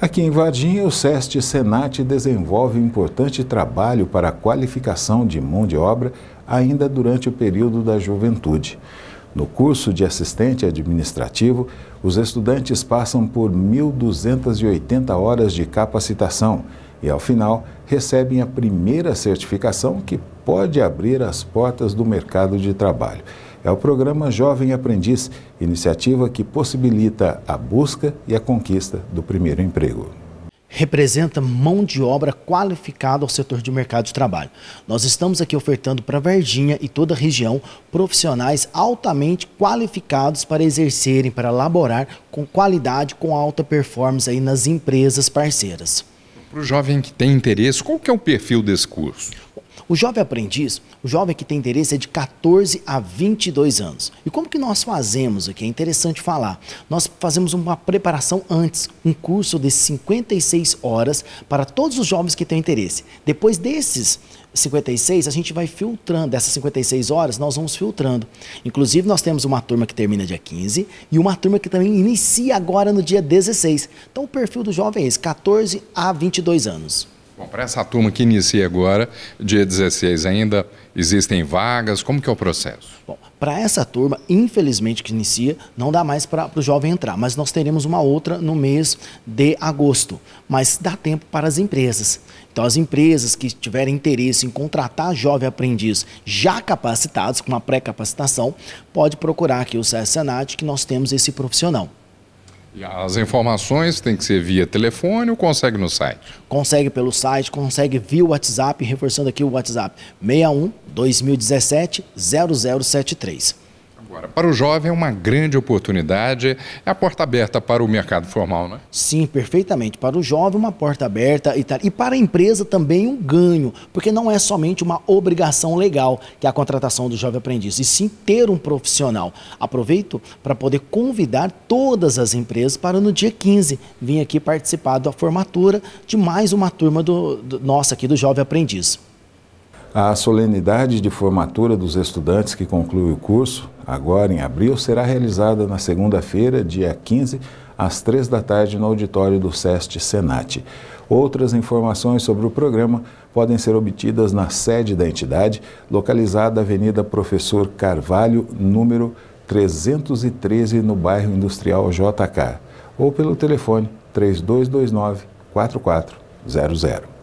Aqui em Varginha, o SEST Senat desenvolve um importante trabalho para a qualificação de mão de obra ainda durante o período da juventude. No curso de assistente administrativo, os estudantes passam por 1.280 horas de capacitação, e, ao final, recebem a primeira certificação que pode abrir as portas do mercado de trabalho. É o programa Jovem Aprendiz, iniciativa que possibilita a busca e a conquista do primeiro emprego representa mão de obra qualificada ao setor de mercado de trabalho. Nós estamos aqui ofertando para Verdinha e toda a região profissionais altamente qualificados para exercerem, para laborar com qualidade, com alta performance aí nas empresas parceiras. Para o jovem que tem interesse, qual que é o perfil desse curso? O jovem aprendiz, o jovem que tem interesse é de 14 a 22 anos. E como que nós fazemos aqui? É interessante falar. Nós fazemos uma preparação antes, um curso de 56 horas para todos os jovens que têm interesse. Depois desses 56, a gente vai filtrando, dessas 56 horas nós vamos filtrando. Inclusive nós temos uma turma que termina dia 15 e uma turma que também inicia agora no dia 16. Então o perfil do jovem é esse, 14 a 22 anos. Bom, para essa turma que inicia agora, dia 16 ainda, existem vagas, como que é o processo? Bom, para essa turma, infelizmente que inicia, não dá mais para o jovem entrar, mas nós teremos uma outra no mês de agosto, mas dá tempo para as empresas. Então, as empresas que tiverem interesse em contratar jovem aprendiz já capacitados, com uma pré-capacitação, pode procurar aqui o SESCENAT, que nós temos esse profissional. E as informações têm que ser via telefone ou consegue no site? Consegue pelo site, consegue via WhatsApp, reforçando aqui o WhatsApp 61 2017 0073. Agora, para o jovem é uma grande oportunidade, é a porta aberta para o mercado formal, não é? Sim, perfeitamente. Para o jovem, uma porta aberta e tal. E para a empresa também um ganho, porque não é somente uma obrigação legal que é a contratação do jovem aprendiz, e sim ter um profissional. Aproveito para poder convidar todas as empresas para no dia 15 vir aqui participar da formatura de mais uma turma do, do nossa aqui do Jovem Aprendiz. A solenidade de formatura dos estudantes que conclui o curso, agora em abril, será realizada na segunda-feira, dia 15, às três da tarde, no auditório do SEST Senat. Outras informações sobre o programa podem ser obtidas na sede da entidade, localizada na Avenida Professor Carvalho, número 313, no bairro industrial JK, ou pelo telefone 3229 4400.